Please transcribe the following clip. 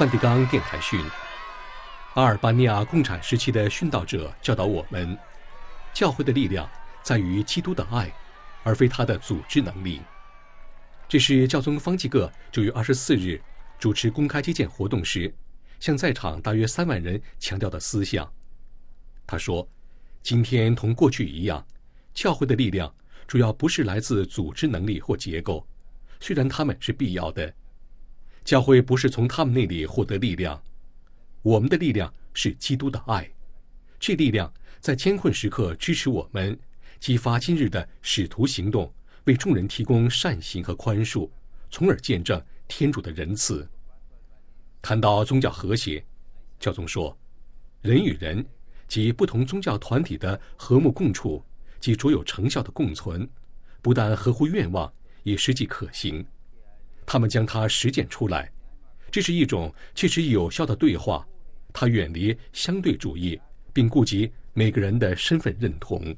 梵蒂冈电台讯，阿尔巴尼亚共产时期的殉道者教导我们，教会的力量在于基督的爱，而非他的组织能力。这是教宗方济各九月二十四日主持公开接见活动时，向在场大约三万人强调的思想。他说：“今天同过去一样，教会的力量主要不是来自组织能力或结构，虽然他们是必要的。”教会不是从他们那里获得力量，我们的力量是基督的爱。这力量在艰困时刻支持我们，激发今日的使徒行动，为众人提供善行和宽恕，从而见证天主的仁慈。谈到宗教和谐，教宗说，人与人及不同宗教团体的和睦共处及卓有成效的共存，不但合乎愿望，也实际可行。他们将它实践出来，这是一种切实有效的对话，它远离相对主义，并顾及每个人的身份认同。